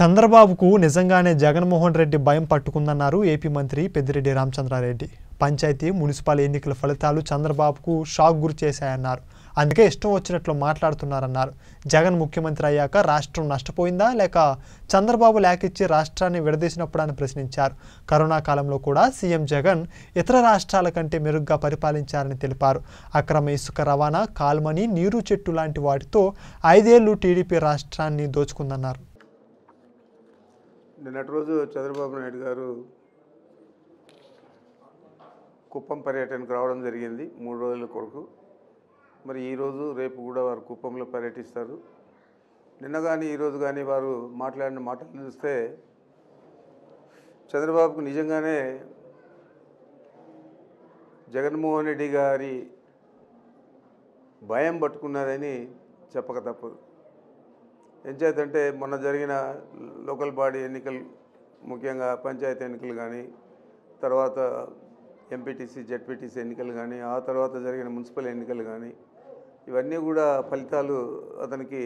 చంద్రబాబుకు నిజంగానే జగన్మోహన్ రెడ్డి భయం పట్టుకుందన్నారు ఏపీ మంత్రి పెద్దిరెడ్డి రామచంద్రారెడ్డి పంచాయతీ మున్సిపల్ ఎన్నికల ఫలితాలు చంద్రబాబుకు షాక్ గురి చేశాయన్నారు అందుకే ఇష్టం వచ్చినట్లు మాట్లాడుతున్నారన్నారు జగన్ ముఖ్యమంత్రి అయ్యాక రాష్ట్రం నష్టపోయిందా లేక చంద్రబాబు లేకిచ్చి రాష్ట్రాన్ని విడదీసినప్పుడు అని ప్రశ్నించారు కరోనా కాలంలో కూడా సీఎం జగన్ ఇతర రాష్ట్రాల కంటే మెరుగ్గా పరిపాలించారని తెలిపారు అక్రమ ఇసుక రవాణా కాల్మని నీరు చెట్టు లాంటి వాటితో ఐదేళ్లు టీడీపీ రాష్ట్రాన్ని దోచుకుందన్నారు నిన్నటి రోజు చంద్రబాబు నాయుడు గారు కుప్పం పర్యటనకు రావడం జరిగింది మూడు రోజుల కొరకు మరి ఈరోజు రేపు కూడా వారు కుప్పంలో పర్యటిస్తారు నిన్న కానీ ఈరోజు కానీ వారు మాట్లాడిన మాటలు చూస్తే చంద్రబాబుకు నిజంగానే జగన్మోహన్ రెడ్డి గారి భయం పట్టుకున్నారని చెప్పక తప్పదు ఎంచేతంటే మొన్న జరిగిన లోకల్ బాడీ ఎన్నికలు ముఖ్యంగా పంచాయతీ ఎన్నికలు కానీ తర్వాత ఎంపీటీసీ జెడ్పీటీసీ ఎన్నికలు కానీ ఆ తర్వాత జరిగిన మున్సిపల్ ఎన్నికలు కానీ ఇవన్నీ కూడా ఫలితాలు అతనికి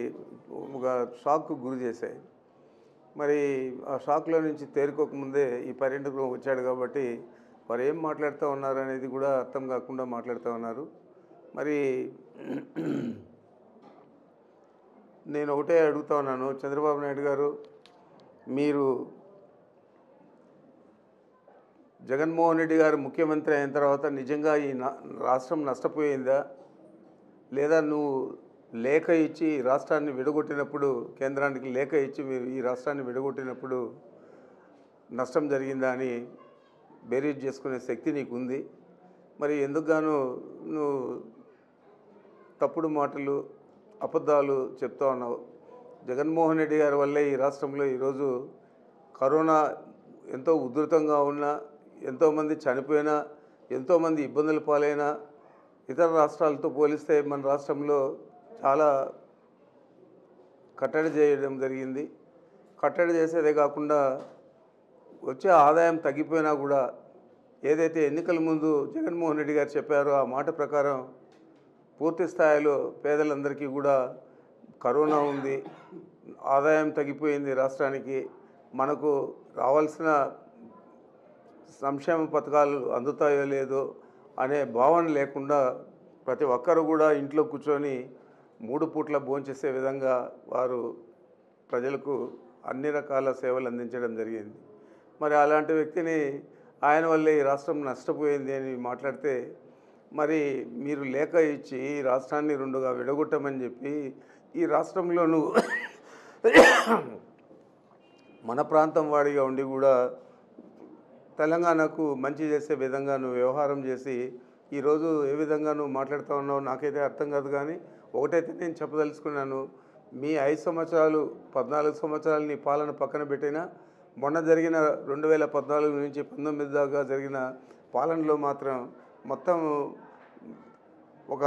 ఒక షాక్కు గురి చేశాయి మరి ఆ షాక్లో నుంచి తేరుకోకముందే ఈ పర్యటకులు వచ్చాడు కాబట్టి వారు ఏం మాట్లాడుతూ ఉన్నారు అనేది కూడా అర్థం కాకుండా మాట్లాడుతూ ఉన్నారు మరి నేను ఒకటే అడుగుతా ఉన్నాను చంద్రబాబు నాయుడు గారు మీరు జగన్మోహన్ రెడ్డి గారు ముఖ్యమంత్రి అయిన తర్వాత నిజంగా ఈ రాష్ట్రం నష్టపోయిందా లేదా నువ్వు లేఖ ఇచ్చి రాష్ట్రాన్ని విడగొట్టినప్పుడు కేంద్రానికి లేఖ ఇచ్చి మీరు ఈ రాష్ట్రాన్ని విడగొట్టినప్పుడు నష్టం జరిగిందా అని బేరీజ్ చేసుకునే శక్తి నీకుంది మరి ఎందుకు గాను నువ్వు తప్పుడు మాటలు అబద్ధాలు చెప్తా ఉన్నావు జగన్మోహన్ రెడ్డి గారి వల్లే ఈ రాష్ట్రంలో ఈరోజు కరోనా ఎంతో ఉధృతంగా ఉన్నా ఎంతోమంది చనిపోయినా ఎంతోమంది ఇబ్బందుల పాలైనా ఇతర రాష్ట్రాలతో పోలిస్తే మన రాష్ట్రంలో చాలా కట్టడి చేయడం జరిగింది కట్టడి చేసేదే కాకుండా వచ్చే ఆదాయం తగ్గిపోయినా కూడా ఏదైతే ఎన్నికల ముందు జగన్మోహన్ రెడ్డి గారు చెప్పారో ఆ మాట ప్రకారం పూర్తి స్థాయిలో పేదలందరికీ కూడా కరోనా ఉంది ఆదాయం తగ్గిపోయింది రాష్ట్రానికి మనకు రావాల్సిన సంక్షేమ పథకాలు అందుతాయో లేదో అనే భావన లేకుండా ప్రతి ఒక్కరు కూడా ఇంట్లో కూర్చొని మూడు పూట్ల భోంచేసే విధంగా వారు ప్రజలకు అన్ని రకాల సేవలు అందించడం జరిగింది మరి అలాంటి వ్యక్తిని ఆయన వల్లే ఈ రాష్ట్రం నష్టపోయింది అని మాట్లాడితే మరి మీరు లేఖ ఇచ్చి రాష్ట్రాన్ని రెండుగా విడగొట్టమని చెప్పి ఈ రాష్ట్రంలోనూ మన ప్రాంతం వాడిగా ఉండి కూడా తెలంగాణకు మంచి చేసే విధంగా నువ్వు వ్యవహారం చేసి ఈరోజు ఏ విధంగా నువ్వు మాట్లాడుతూ ఉన్నావు నాకైతే అర్థం కాదు కానీ ఒకటైతే నేను చెప్పదలుచుకున్నాను మీ ఐదు సంవత్సరాలు పద్నాలుగు సంవత్సరాలు నీ పాలన పక్కన పెట్టినా మొన్న జరిగిన రెండు వేల పద్నాలుగు నుంచి పంతొమ్మిది దాకా జరిగిన పాలనలో మాత్రం మొత్తం ఒక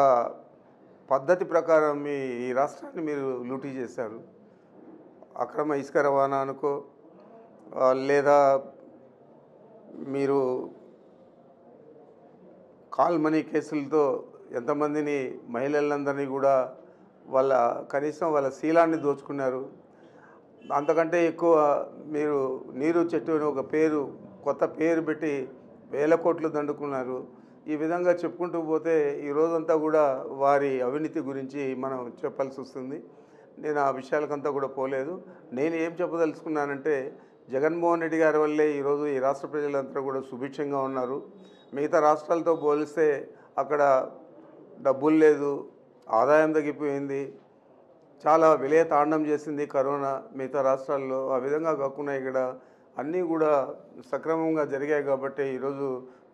పద్ధతి ప్రకారం మీ ఈ రాష్ట్రాన్ని మీరు లూటీ చేశారు అక్రమ ఇసుక రవాణా అనుకో లేదా మీరు కాల్ మనీ కేసులతో ఎంతమందిని మహిళలందరినీ కూడా వాళ్ళ కనీసం వాళ్ళ శీలాన్ని దోచుకున్నారు అంతకంటే ఎక్కువ మీరు నీరు చెట్టు ఒక పేరు కొత్త పేరు పెట్టి వేల కోట్లు దండుకున్నారు ఈ విధంగా చెప్పుకుంటూ పోతే ఈ కూడా వారి అవినీతి గురించి మనం చెప్పాల్సి వస్తుంది నేను ఆ విషయాలకంతా కూడా పోలేదు నేను ఏం చెప్పదలుచుకున్నానంటే జగన్మోహన్ రెడ్డి గారి వల్లే ఈరోజు ఈ రాష్ట్ర ప్రజలంతా కూడా సుభిక్షంగా ఉన్నారు మిగతా రాష్ట్రాలతో పోలిస్తే అక్కడ డబ్బులు లేదు ఆదాయం తగ్గిపోయింది చాలా విలయ తాండం చేసింది కరోనా మిగతా రాష్ట్రాల్లో ఆ విధంగా కాకుండా ఇక్కడ అన్నీ కూడా సక్రమంగా జరిగాయి కాబట్టి ఈరోజు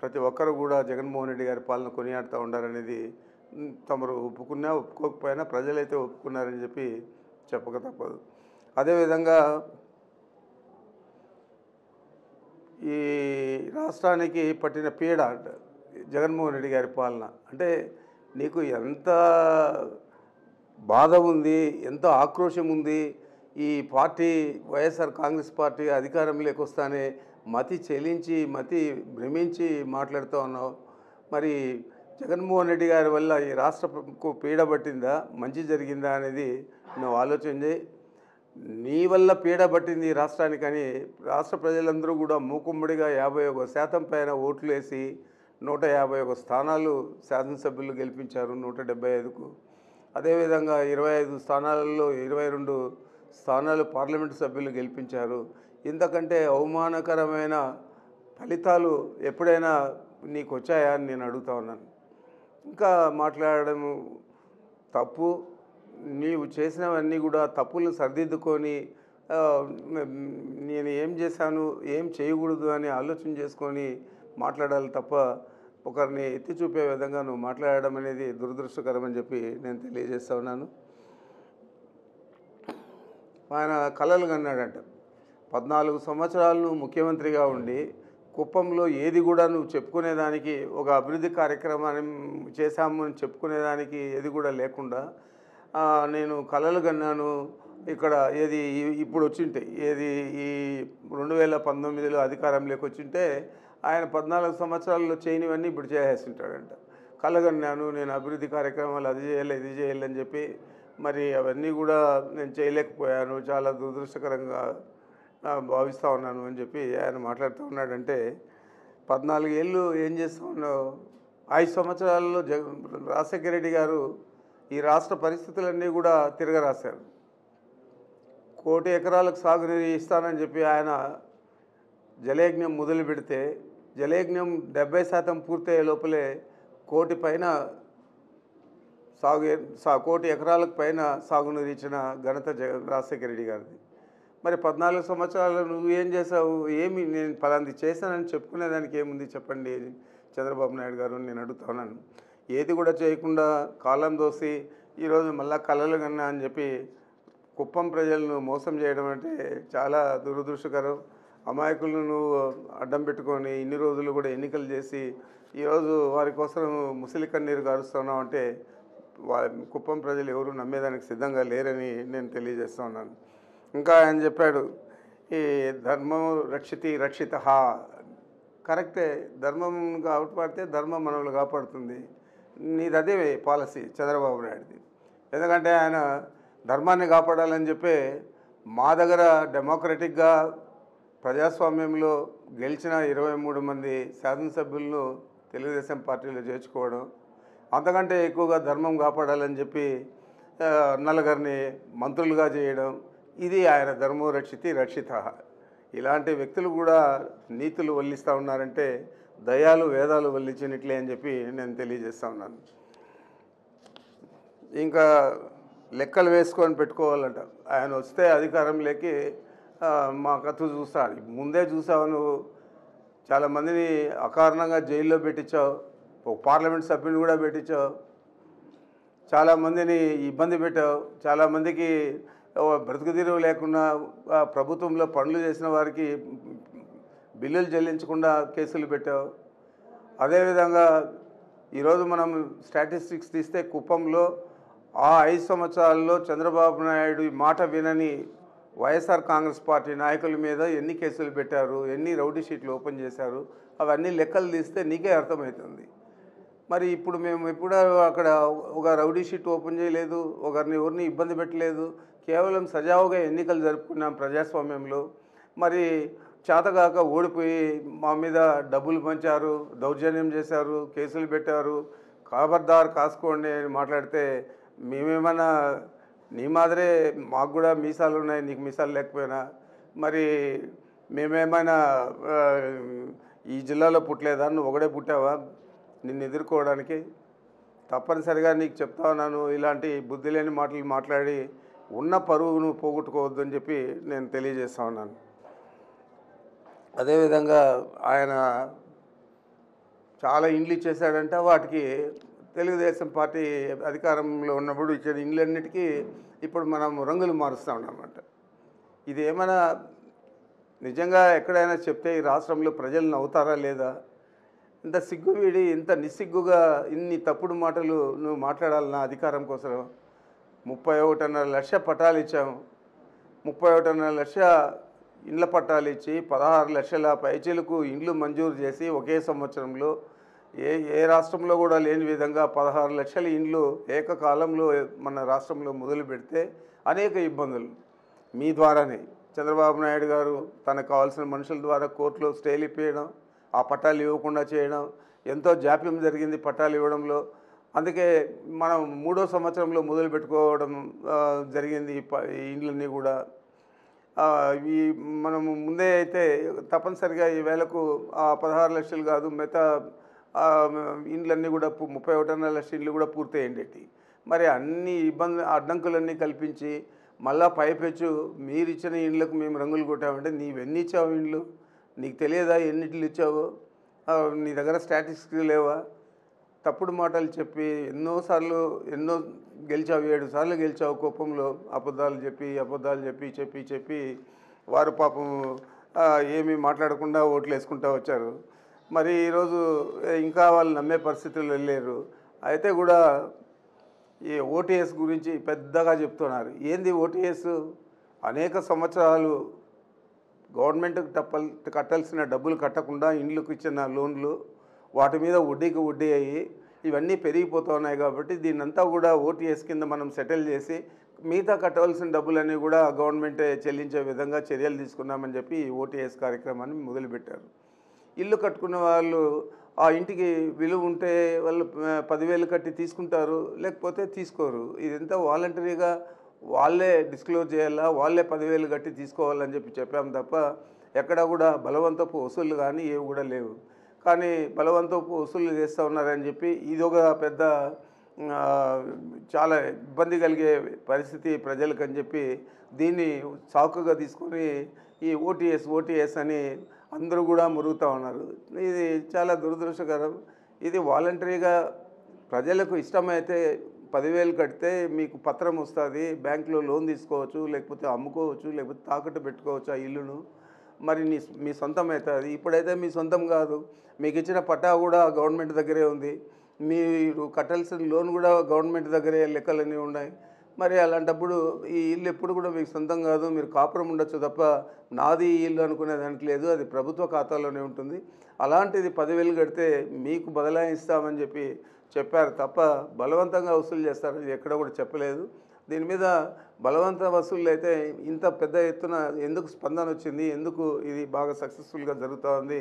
ప్రతి ఒక్కరు కూడా జగన్మోహన్ రెడ్డి గారి పాలన కొనియాడుతూ ఉండాలనేది తమరు ఒప్పుకున్నా ఒప్పుకోకపోయినా ప్రజలైతే ఒప్పుకున్నారని చెప్పి చెప్పక తప్పదు అదేవిధంగా ఈ రాష్ట్రానికి పట్టిన పీడ జగన్మోహన్ రెడ్డి గారి పాలన అంటే నీకు ఎంత బాధ ఉంది ఎంత ఆక్రోషం ఉంది ఈ పార్టీ వైఎస్ఆర్ కాంగ్రెస్ పార్టీ అధికారంలోకి వస్తానే మతి చెలించి మతి భ్రమించి మాట్లాడుతూ ఉన్నావు మరి జగన్మోహన్ రెడ్డి గారి వల్ల ఈ రాష్ట్రంకు పీడ పట్టిందా మంచి జరిగిందా అనేది నువ్వు ఆలోచించి నీ వల్ల పీడ పట్టింది ఈ రాష్ట్రానికని రాష్ట్ర ప్రజలందరూ కూడా మూకుమ్మడిగా యాభై ఒక శాతం పైన ఓట్లు వేసి నూట యాభై ఒక స్థానాలు శాసనసభ్యులు గెలిపించారు నూట డెబ్బై ఐదుకు అదేవిధంగా ఇరవై ఐదు స్థానాలలో ఇరవై రెండు స్థానాలు పార్లమెంటు సభ్యులు గెలిపించారు ఇంతకంటే అవమానకరమైన ఫలితాలు ఎప్పుడైనా నీకు వచ్చాయా అని నేను అడుగుతా ఉన్నాను ఇంకా మాట్లాడడం తప్పు నీవు చేసినవన్నీ కూడా తప్పులు సరిదిద్దుకొని నేను ఏం చేశాను ఏం చేయకూడదు అని ఆలోచన చేసుకొని మాట్లాడాలి తప్ప ఒకరిని ఎత్తి చూపే విధంగా నువ్వు మాట్లాడడం అనేది దురదృష్టకరం అని చెప్పి నేను తెలియజేస్తా ఉన్నాను ఆయన కళలు కన్నాడంట పద్నాలుగు సంవత్సరాలను ముఖ్యమంత్రిగా ఉండి కుప్పంలో ఏది కూడా నువ్వు చెప్పుకునేదానికి ఒక అభివృద్ధి కార్యక్రమాన్ని చేశాము అని చెప్పుకునేదానికి ఏది కూడా లేకుండా నేను కలలు కన్నాను ఇక్కడ ఏది ఇప్పుడు వచ్చింటే ఏది ఈ రెండు వేల పంతొమ్మిదిలో అధికారంలోకి వచ్చింటే ఆయన పద్నాలుగు సంవత్సరాల్లో చేయనివన్నీ ఇప్పుడు చేసేస్తుంటాడంట కలగన్నాను నేను అభివృద్ధి కార్యక్రమాలు అది చేయాలి ఇది చేయాలని చెప్పి మరి అవన్నీ కూడా నేను చేయలేకపోయాను చాలా దురదృష్టకరంగా భావిస్తూ ఉన్నాను అని చెప్పి ఆయన మాట్లాడుతూ ఉన్నాడంటే పద్నాలుగు ఏళ్ళు ఏం చేస్తూ ఉన్నావు ఐదు సంవత్సరాల్లో రాజశేఖర రెడ్డి గారు ఈ రాష్ట్ర పరిస్థితులన్నీ కూడా తిరగరాశారు కోటి ఎకరాలకు సాగునీరు ఇస్తానని చెప్పి ఆయన జలయజ్ఞం మొదలు పెడితే జలయజ్ఞం డెబ్బై శాతం పూర్తయ్యే లోపలే కోటి పైన సాగు సా కోటి ఎకరాలకు పైన సాగునీరు ఇచ్చిన ఘనత జగ రాజశేఖర రెడ్డి గారిది మరి పద్నాలుగు సంవత్సరాలు నువ్వు ఏం చేసావు ఏమి నేను పలాంది చేశానని చెప్పుకునే దానికి ఏముంది చెప్పండి చంద్రబాబు నాయుడు గారు నేను అడుగుతానని ఏది కూడా చేయకుండా కాలం దోసి ఈరోజు మళ్ళా కళలు కన్నా అని చెప్పి కుప్పం ప్రజలను మోసం చేయడం అంటే చాలా దురదృష్టకరం అమాయకులను నువ్వు అడ్డం పెట్టుకొని ఇన్ని రోజులు కూడా ఎన్నికలు చేసి ఈరోజు వారి కోసం ముసలి కన్నీరు కారుస్తున్నావు అంటే కుప్పం ప్రజలు ఎవరు నమ్మేదానికి సిద్ధంగా లేరని నేను తెలియజేస్తున్నాను ఇంకా ఆయన చెప్పాడు ఈ ధర్మం రక్షితి రక్షిత కరెక్టే ధర్మం కాపాడితే ధర్మం మనల్ని కాపాడుతుంది నీది అదే పాలసీ చంద్రబాబు నాయుడు ఎందుకంటే ఆయన ధర్మాన్ని కాపాడాలని చెప్పి మా దగ్గర డెమోక్రటిక్గా ప్రజాస్వామ్యంలో గెలిచిన ఇరవై మూడు మంది శాసనసభ్యులను తెలుగుదేశం పార్టీలో చేర్చుకోవడం అంతకంటే ఎక్కువగా ధర్మం కాపాడాలని చెప్పి నలుగురిని మంత్రులుగా చేయడం ఇది ఆయన ధర్మో రక్షితి రక్షిత ఇలాంటి వ్యక్తులు కూడా నీతులు వల్లిస్తూ ఉన్నారంటే దయాలు వేదాలు వల్లించినట్లే అని చెప్పి నేను తెలియజేస్తూ ఉన్నాను ఇంకా లెక్కలు వేసుకొని పెట్టుకోవాలంట ఆయన వస్తే అధికారం లేకి మా కథ చూస్తాను ముందే చూసావు నువ్వు చాలామందిని అకారణంగా జైల్లో పెట్టించావు ఒక పార్లమెంట్ సభ్యుని కూడా పెట్టించావు చాలామందిని ఇబ్బంది పెట్టావు చాలామందికి బ్రతుకుదీరువు లేకుండా ప్రభుత్వంలో పనులు చేసిన వారికి బిల్లులు చెల్లించకుండా కేసులు పెట్టావు అదేవిధంగా ఈరోజు మనం స్టాటిస్టిక్స్ తీస్తే కుప్పంలో ఆ ఐదు సంవత్సరాల్లో చంద్రబాబు నాయుడు మాట వినని వైఎస్ఆర్ కాంగ్రెస్ పార్టీ నాయకుల మీద ఎన్ని కేసులు పెట్టారు ఎన్ని రౌడీ షీట్లు ఓపెన్ చేశారు అవన్నీ లెక్కలు తీస్తే నీకే అర్థమవుతుంది మరి ఇప్పుడు మేము ఎప్పుడూ అక్కడ ఒక రౌడీ షీట్ ఓపెన్ చేయలేదు ఒకరిని ఎవరిని ఇబ్బంది పెట్టలేదు కేవలం సజావుగా ఎన్నికలు జరుపుకున్నాం ప్రజాస్వామ్యంలో మరి చేతగాక ఓడిపోయి మా మీద డబ్బులు పంచారు దౌర్జన్యం చేశారు కేసులు పెట్టారు కాబర్దారు కాసుకోండి అని మాట్లాడితే మేమేమన్నా నీ మాదిరే మాకు కూడా మీసాలు ఉన్నాయి నీకు మీసాలు లేకపోయినా మరి మేమేమైనా ఈ జిల్లాలో పుట్టలేదా నువ్వు ఒకడే పుట్టావా నిన్ను ఎదుర్కోవడానికి తప్పనిసరిగా నీకు చెప్తా ఉన్నాను ఇలాంటి బుద్ధి లేని మాటలు మాట్లాడి ఉన్న పరువును పోగొట్టుకోవద్దని చెప్పి నేను తెలియజేస్తా ఉన్నాను అదేవిధంగా ఆయన చాలా ఇండ్లు ఇచ్చేసాడంటే వాటికి తెలుగుదేశం పార్టీ అధికారంలో ఉన్నప్పుడు ఇచ్చిన ఇండ్లన్నిటికీ ఇప్పుడు మనం రంగులు మారుస్తూ ఉన్నామన్నమాట ఇది ఏమైనా నిజంగా ఎక్కడైనా చెప్తే ఈ రాష్ట్రంలో ప్రజలు నవ్వుతారా లేదా ఇంత సిగ్గువీడి ఇంత నిస్సిగ్గుగా ఇన్ని తప్పుడు మాటలు నువ్వు మాట్లాడాలన్నా అధికారం కోసం ముప్పై ఒకటిన్నర లక్ష పట్టాలు ఇచ్చాము ముప్పై ఒకటిన్నర లక్ష ఇండ్ల పట్టాలు ఇచ్చి పదహారు లక్షల పైచీలకు ఇండ్లు మంజూరు చేసి ఒకే సంవత్సరంలో ఏ ఏ రాష్ట్రంలో కూడా లేని విధంగా పదహారు లక్షల ఇండ్లు ఏకకాలంలో మన రాష్ట్రంలో మొదలు పెడితే అనేక ఇబ్బందులు మీ ద్వారానే చంద్రబాబు నాయుడు గారు తనకు కావాల్సిన మనుషుల ద్వారా కోర్టులో స్టేలు ఇప్పించడం ఆ పట్టాలు ఇవ్వకుండా చేయడం ఎంతో జాప్యం జరిగింది పట్టాలు ఇవ్వడంలో అందుకే మనం మూడో సంవత్సరంలో మొదలు పెట్టుకోవడం జరిగింది ఇండ్లన్నీ కూడా ఈ మనం ముందే అయితే తప్పనిసరిగా ఈ వేలకు పదహారు లక్షలు కాదు మిగతా ఇండ్లన్నీ కూడా ముప్పై ఒకటిన్నర లక్షల ఇండ్లు కూడా పూర్తయ్యండి మరి అన్ని ఇబ్బంది అడ్డంకులన్నీ కల్పించి మళ్ళా పైపెచ్చు మీరు ఇచ్చిన ఇండ్లకు మేము రంగులు కొట్టామంటే నీవెన్ని ఇచ్చావు ఇండ్లు నీకు తెలియదా ఎన్నిట్లు ఇచ్చావు నీ దగ్గర స్టాటిస్టిక్స్ లేవా తప్పుడు మాటలు చెప్పి ఎన్నోసార్లు ఎన్నో గెలిచావు ఏడు సార్లు గెలిచావు కోపంలో అబద్ధాలు చెప్పి అబద్ధాలు చెప్పి చెప్పి చెప్పి వారు పాపం ఏమీ మాట్లాడకుండా ఓట్లు వేసుకుంటూ వచ్చారు మరి ఈరోజు ఇంకా వాళ్ళు నమ్మే పరిస్థితుల్లో వెళ్ళారు అయితే కూడా ఈ ఓటీఎస్ గురించి పెద్దగా చెప్తున్నారు ఏంది ఓటీఎస్ అనేక సంవత్సరాలు గవర్నమెంట్కి టప్పల్ కట్టాల్సిన డబ్బులు కట్టకుండా ఇండ్లకు ఇచ్చిన లోన్లు వాటి మీద వడ్డీకి వడ్డీ అయ్యి ఇవన్నీ పెరిగిపోతున్నాయి కాబట్టి దీన్నంతా కూడా ఓటీఎస్ కింద మనం సెటిల్ చేసి మిగతా కట్టవలసిన డబ్బులన్నీ కూడా గవర్నమెంట్ చెల్లించే విధంగా చర్యలు తీసుకున్నామని చెప్పి ఓటీఎస్ కార్యక్రమాన్ని మొదలుపెట్టారు ఇల్లు కట్టుకున్న వాళ్ళు ఆ ఇంటికి విలువ ఉంటే వాళ్ళు పదివేలు కట్టి తీసుకుంటారు లేకపోతే తీసుకోరు ఇదంతా వాలంటరీగా వాళ్ళే డిస్క్లోజ్ చేయాలా వాళ్ళే పదివేలు కట్టి తీసుకోవాలని చెప్పి చెప్పాము తప్ప ఎక్కడా కూడా బలవంతపు వసూళ్ళు కానీ ఏవి కూడా లేవు కానీ బలవంతపు వసూలు చేస్తూ ఉన్నారని చెప్పి ఇది ఒక పెద్ద చాలా ఇబ్బంది కలిగే పరిస్థితి ప్రజలకు అని చెప్పి దీన్ని చౌకగా తీసుకొని ఈ ఓటీఎస్ ఓటీఎస్ అని అందరూ కూడా మురుగుతూ ఉన్నారు ఇది చాలా దురదృష్టకరం ఇది వాలంటరీగా ప్రజలకు ఇష్టమైతే పదివేలు కడితే మీకు పత్రం వస్తుంది బ్యాంకులో లోన్ తీసుకోవచ్చు లేకపోతే అమ్ముకోవచ్చు లేకపోతే తాకట్టు పెట్టుకోవచ్చు ఆ ఇల్లును మరి నీ మీ సొంతం ఇప్పుడైతే మీ సొంతం కాదు మీకు ఇచ్చిన పట్టా కూడా గవర్నమెంట్ దగ్గరే ఉంది మీరు కట్టాల్సిన లోన్ కూడా గవర్నమెంట్ దగ్గరే లెక్కలన్నీ ఉన్నాయి మరి అలాంటప్పుడు ఈ ఇల్లు ఎప్పుడు కూడా మీకు సొంతం కాదు మీరు కాపురం ఉండొచ్చు తప్ప నాది ఇల్లు అనుకునే దానికి లేదు అది ప్రభుత్వ ఖాతాలోనే ఉంటుంది అలాంటిది పదివేలు కడితే మీకు బదలాయిస్తామని చెప్పి చెప్పారు తప్ప బలవంతంగా వసూలు చేస్తారని ఎక్కడ కూడా చెప్పలేదు దీని మీద బలవంత వసూళ్ళు అయితే ఇంత పెద్ద ఎత్తున ఎందుకు స్పందన వచ్చింది ఎందుకు ఇది బాగా సక్సెస్ఫుల్గా జరుగుతూ ఉంది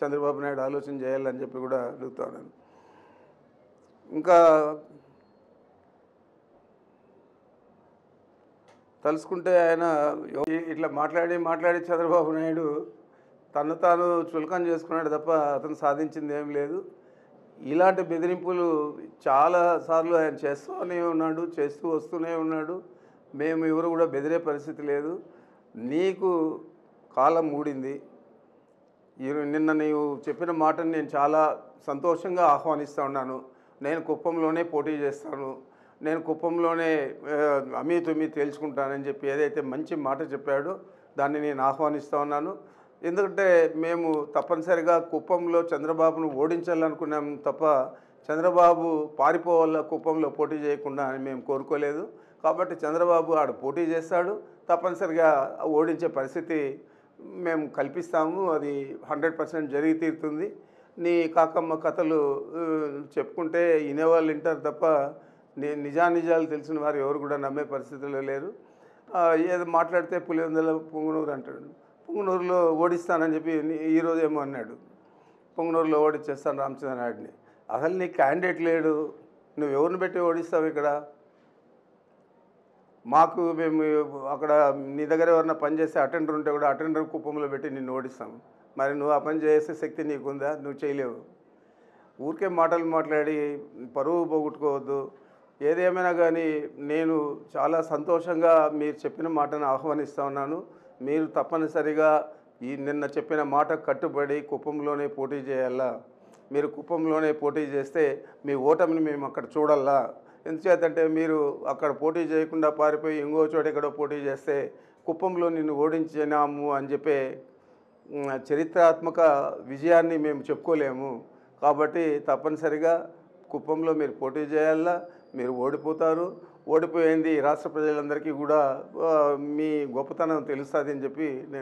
చంద్రబాబు నాయుడు ఆలోచన చేయాలని చెప్పి కూడా అడుగుతాను ఇంకా తలుసుకుంటే ఆయన ఇట్లా మాట్లాడి మాట్లాడి చంద్రబాబు నాయుడు తను తాను చులకం చేసుకున్నాడు తప్ప అతను సాధించింది ఏం లేదు ఇలాంటి బెదిరింపులు చాలాసార్లు ఆయన చేస్తూనే ఉన్నాడు చేస్తూ వస్తూనే ఉన్నాడు మేము ఎవరు కూడా బెదిరే పరిస్థితి లేదు నీకు కాలం మూడింది నిన్న నీవు చెప్పిన మాటను నేను చాలా సంతోషంగా ఆహ్వానిస్తూ ఉన్నాను నేను కుప్పంలోనే పోటీ చేస్తాను నేను కుప్పంలోనే అమీ తుమ్మి తేల్చుకుంటానని చెప్పి ఏదైతే మంచి మాట చెప్పాడో దాన్ని నేను ఆహ్వానిస్తూ ఉన్నాను ఎందుకంటే మేము తప్పనిసరిగా కుప్పంలో చంద్రబాబును ఓడించాలనుకున్నాం తప్ప చంద్రబాబు పారిపోవాల కుప్పంలో పోటీ చేయకుండా అని మేము కోరుకోలేదు కాబట్టి చంద్రబాబు ఆడ పోటీ చేస్తాడు తప్పనిసరిగా ఓడించే పరిస్థితి మేము కల్పిస్తాము అది హండ్రెడ్ పర్సెంట్ జరిగి తీరుతుంది నీ కాకమ్మ కథలు చెప్పుకుంటే వినేవాళ్ళు వింటారు తప్ప నిజానిజాలు తెలిసిన వారు ఎవరు కూడా నమ్మే పరిస్థితుల్లో లేరు ఏదో మాట్లాడితే పులివెందుల పొంగునూరు అంటాడు పొంగనూరులో ఓడిస్తానని చెప్పి ఈరోజు ఏమో అన్నాడు పొంగనూరులో ఓడిచ్చేస్తాను నాయుడిని అసలు నీ క్యాండిడేట్ లేడు నువ్వు ఎవరిని పెట్టి ఓడిస్తావు ఇక్కడ మాకు మేము అక్కడ నీ దగ్గర ఎవరైనా పనిచేసే అటెండర్ ఉంటే కూడా అటెండర్ కుప్పంలో పెట్టి నిన్ను ఓడిస్తాం మరి నువ్వు ఆ పని చేసే శక్తి నీకుందా నువ్వు చేయలేవు ఊరికే మాటలు మాట్లాడి పరువు పోగొట్టుకోవద్దు ఏదేమైనా కానీ నేను చాలా సంతోషంగా మీరు చెప్పిన మాటను ఆహ్వానిస్తా ఉన్నాను మీరు తప్పనిసరిగా ఈ నిన్న చెప్పిన మాట కట్టుబడి కుప్పంలోనే పోటీ చేయాలా మీరు కుప్పంలోనే పోటీ చేస్తే మీ ఓటమిని మేము అక్కడ చూడాలా ఎందుచేతంటే మీరు అక్కడ పోటీ చేయకుండా పారిపోయి ఇంకో చోట ఎక్కడో పోటీ చేస్తే కుప్పంలో నిన్ను ఓడించినాము అని చెప్పే చరిత్రాత్మక విజయాన్ని మేము చెప్పుకోలేము కాబట్టి తప్పనిసరిగా కుప్పంలో మీరు పోటీ చేయాలా మీరు ఓడిపోతారు ఓడిపోయింది రాష్ట్ర ప్రజలందరికీ కూడా మీ గొప్పతనం తెలుస్తుంది అని చెప్పి నేను